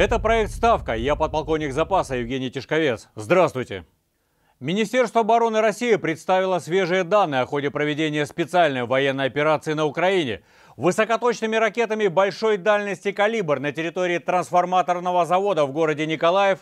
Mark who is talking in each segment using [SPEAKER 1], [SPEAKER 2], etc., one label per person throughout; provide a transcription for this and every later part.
[SPEAKER 1] Это проект «Ставка». Я подполковник запаса Евгений Тишковец. Здравствуйте. Министерство обороны России представило свежие данные о ходе проведения специальной военной операции на Украине. Высокоточными ракетами большой дальности «Калибр» на территории трансформаторного завода в городе Николаев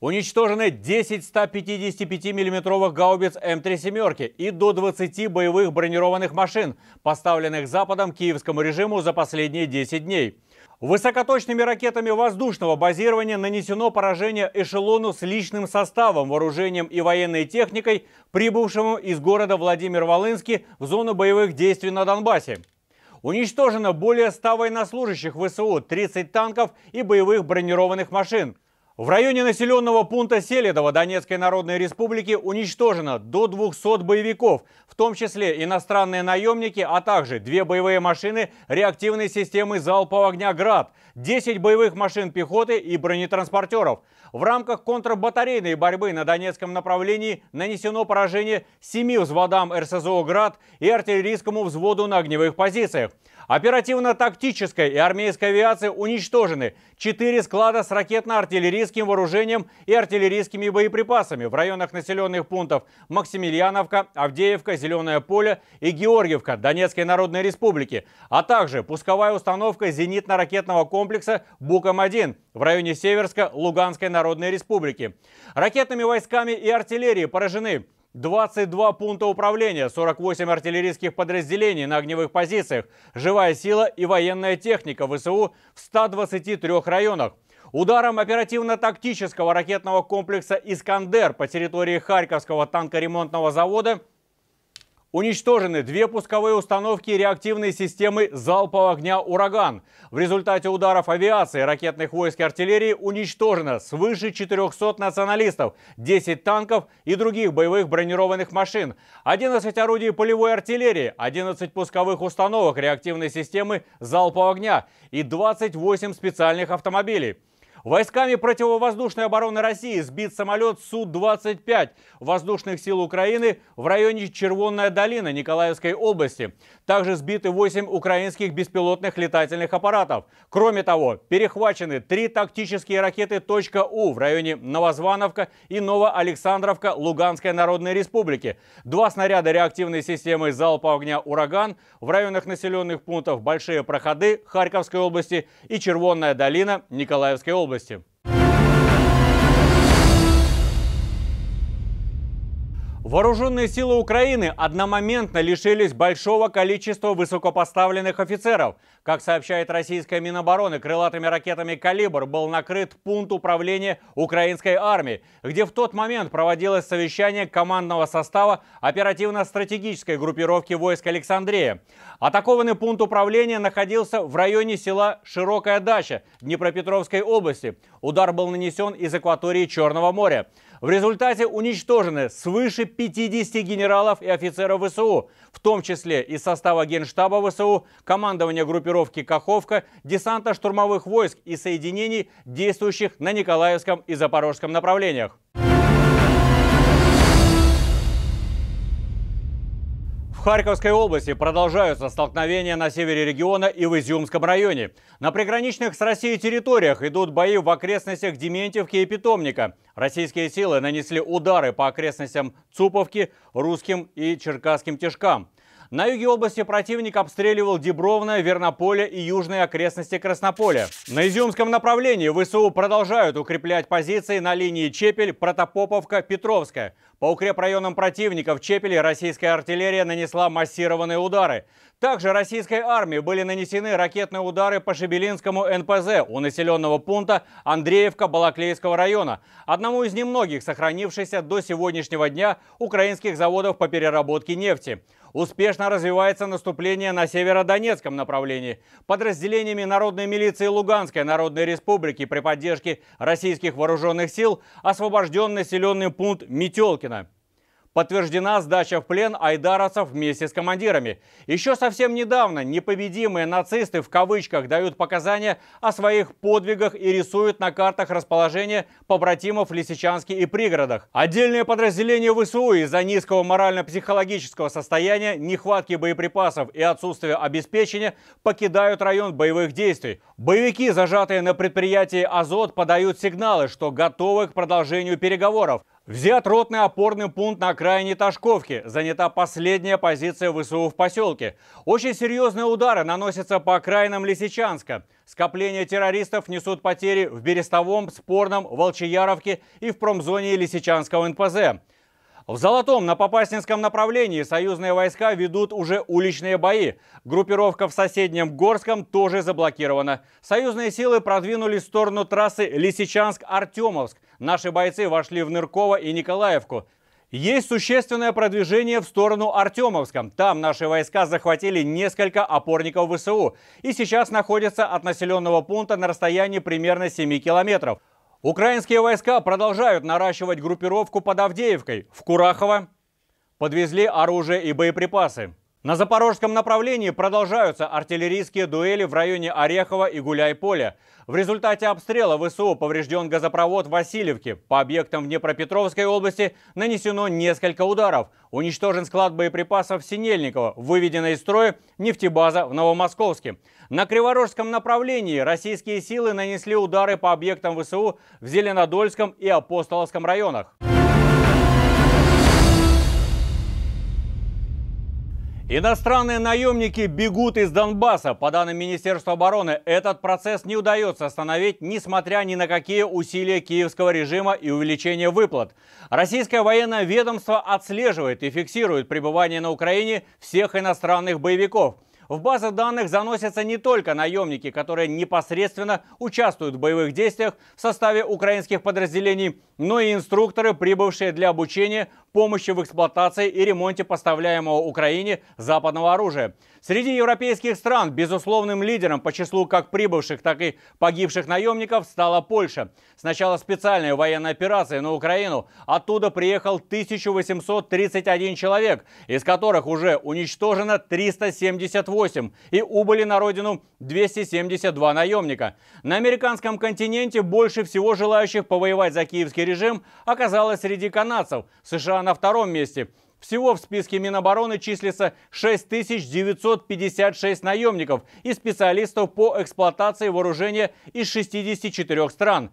[SPEAKER 1] уничтожены 10 155 миллиметровых гаубиц М3 «семерки» и до 20 боевых бронированных машин, поставленных Западом киевскому режиму за последние 10 дней. Высокоточными ракетами воздушного базирования нанесено поражение эшелону с личным составом, вооружением и военной техникой, прибывшему из города Владимир-Волынский в зону боевых действий на Донбассе. Уничтожено более 100 военнослужащих ВСУ, 30 танков и боевых бронированных машин – в районе населенного пункта Селедова Донецкой Народной Республики уничтожено до 200 боевиков, в том числе иностранные наемники, а также две боевые машины реактивной системы залпового огня «Град», 10 боевых машин пехоты и бронетранспортеров. В рамках контрбатарейной борьбы на Донецком направлении нанесено поражение семи взводам РСЗО «Град» и артиллерийскому взводу на огневых позициях. Оперативно-тактической и армейской авиации уничтожены 4 склада с ракетно-артиллерийским артиллерийским вооружением и артиллерийскими боеприпасами в районах населенных пунктов Максимилиановка, Авдеевка, Зеленое поле и Георгиевка Донецкой Народной Республики, а также пусковая установка зенитно-ракетного комплекса «Буком-1» в районе Северска Луганской Народной Республики. Ракетными войсками и артиллерией поражены 22 пункта управления, 48 артиллерийских подразделений на огневых позициях, живая сила и военная техника ВСУ в 123 районах. Ударом оперативно-тактического ракетного комплекса «Искандер» по территории Харьковского танкоремонтного завода Уничтожены две пусковые установки реактивной системы залпового огня «Ураган». В результате ударов авиации, ракетных войск и артиллерии уничтожено свыше 400 националистов, 10 танков и других боевых бронированных машин, 11 орудий полевой артиллерии, 11 пусковых установок реактивной системы залпового огня и 28 специальных автомобилей. Войсками противовоздушной обороны России сбит самолет Су-25 воздушных сил Украины в районе Червонная долина Николаевской области. Также сбиты 8 украинских беспилотных летательных аппаратов. Кроме того, перехвачены три тактические ракеты «У» в районе Новозвановка и Новоалександровка Луганской Народной Республики. Два снаряда реактивной системы залпа огня «Ураган» в районах населенных пунктов Большие Проходы Харьковской области и Червонная долина Николаевской области новости. Вооруженные силы Украины одномоментно лишились большого количества высокопоставленных офицеров. Как сообщает российская Минобороны, крылатыми ракетами «Калибр» был накрыт пункт управления украинской армии, где в тот момент проводилось совещание командного состава оперативно-стратегической группировки войск Александрия. Атакованный пункт управления находился в районе села Широкая Дача Днепропетровской области. Удар был нанесен из акватории Черного моря. В результате уничтожены свыше 50 генералов и офицеров ВСУ, в том числе из состава Генштаба ВСУ, командования группировки «Каховка», десанта штурмовых войск и соединений, действующих на Николаевском и Запорожском направлениях. Харьковской области продолжаются столкновения на севере региона и в Изюмском районе. На приграничных с Россией территориях идут бои в окрестностях Дементьевки и Питомника. Российские силы нанесли удары по окрестностям Цуповки, Русским и Черкасским тяжкам. На юге области противник обстреливал Дебровное, Вернополе и южные окрестности Краснополя. На Изюмском направлении ВСУ продолжают укреплять позиции на линии Чепель, Протопоповка, Петровская. По укрепрайонам противника в Чепеле российская артиллерия нанесла массированные удары. Также российской армии были нанесены ракетные удары по Шебелинскому НПЗ у населенного пункта Андреевка-Балаклейского района, одному из немногих сохранившихся до сегодняшнего дня украинских заводов по переработке нефти. Успешно развивается наступление на северодонецком направлении. Подразделениями Народной милиции Луганской Народной Республики при поддержке российских вооруженных сил освобожден населенный пункт Метелкино. Подтверждена сдача в плен айдаровцев вместе с командирами. Еще совсем недавно непобедимые нацисты в кавычках дают показания о своих подвигах и рисуют на картах расположение побратимов в Лисичанске и пригородах. Отдельные подразделения ВСУ из-за низкого морально-психологического состояния, нехватки боеприпасов и отсутствия обеспечения покидают район боевых действий. Боевики, зажатые на предприятии «Азот», подают сигналы, что готовы к продолжению переговоров. Взят ротный опорный пункт на окраине Ташковки. Занята последняя позиция ВСУ в поселке. Очень серьезные удары наносятся по окраинам Лисичанска. Скопления террористов несут потери в Берестовом, Спорном, Волчеяровке и в промзоне Лисичанского НПЗ. В Золотом на Попасненском направлении союзные войска ведут уже уличные бои. Группировка в соседнем Горском тоже заблокирована. Союзные силы продвинулись в сторону трассы Лисичанск-Артемовск. Наши бойцы вошли в Нырково и Николаевку. Есть существенное продвижение в сторону Артемовском. Там наши войска захватили несколько опорников ВСУ и сейчас находятся от населенного пункта на расстоянии примерно 7 километров. Украинские войска продолжают наращивать группировку под Авдеевкой. В Курахово подвезли оружие и боеприпасы. На запорожском направлении продолжаются артиллерийские дуэли в районе Орехова и Гуляйполя. В результате обстрела ВСУ поврежден газопровод Васильевки. По объектам в Днепропетровской области нанесено несколько ударов. Уничтожен склад боеприпасов Синельникова, выведена из строя нефтебаза в Новомосковске. На Криворожском направлении российские силы нанесли удары по объектам ВСУ в Зеленодольском и Апостоловском районах. Иностранные наемники бегут из Донбасса. По данным Министерства обороны, этот процесс не удается остановить, несмотря ни на какие усилия киевского режима и увеличение выплат. Российское военное ведомство отслеживает и фиксирует пребывание на Украине всех иностранных боевиков – в базы данных заносятся не только наемники, которые непосредственно участвуют в боевых действиях в составе украинских подразделений, но и инструкторы, прибывшие для обучения, помощи в эксплуатации и ремонте поставляемого Украине западного оружия. Среди европейских стран безусловным лидером по числу как прибывших, так и погибших наемников стала Польша. Сначала специальной военной операции на Украину. Оттуда приехал 1831 человек, из которых уже уничтожено 378 28 и убыли на родину 272 наемника. На американском континенте больше всего желающих повоевать за киевский режим оказалось среди канадцев. США на втором месте. Всего в списке Минобороны числится 6956 наемников и специалистов по эксплуатации вооружения из 64 стран.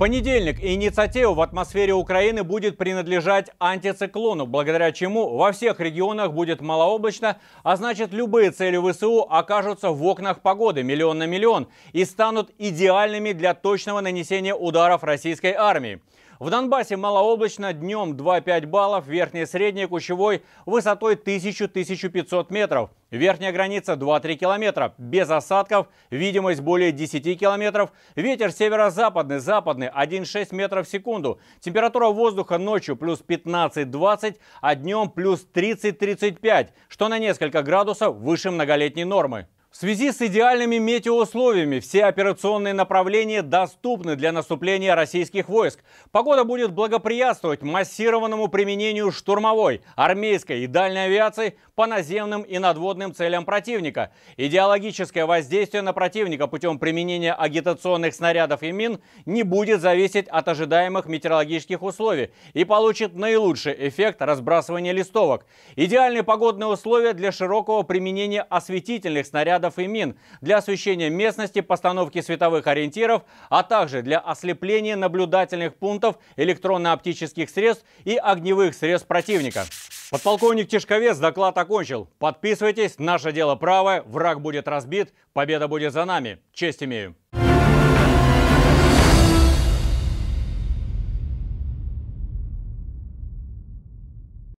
[SPEAKER 1] понедельник инициатива в атмосфере Украины будет принадлежать антициклону, благодаря чему во всех регионах будет малооблачно, а значит любые цели ВСУ окажутся в окнах погоды миллион на миллион и станут идеальными для точного нанесения ударов российской армии. В Донбассе малооблачно, днем 2-5 баллов, верхний средний кучевой высотой 1000-1500 метров – Верхняя граница 2-3 километра, без осадков, видимость более 10 километров, ветер северо-западный, западный 1,6 метров в секунду, температура воздуха ночью плюс 15-20, а днем плюс 30-35, что на несколько градусов выше многолетней нормы. В связи с идеальными метеоусловиями все операционные направления доступны для наступления российских войск. Погода будет благоприятствовать массированному применению штурмовой, армейской и дальней авиации по наземным и надводным целям противника. Идеологическое воздействие на противника путем применения агитационных снарядов и мин не будет зависеть от ожидаемых метеорологических условий и получит наилучший эффект разбрасывания листовок. Идеальные погодные условия для широкого применения осветительных снарядов нарядов и мин, для освещения местности, постановки световых ориентиров, а также для ослепления наблюдательных пунктов электронно-оптических средств и огневых средств противника. Подполковник Тишковец доклад окончил. Подписывайтесь, наше дело правое, враг будет разбит, победа будет за нами. Честь имею.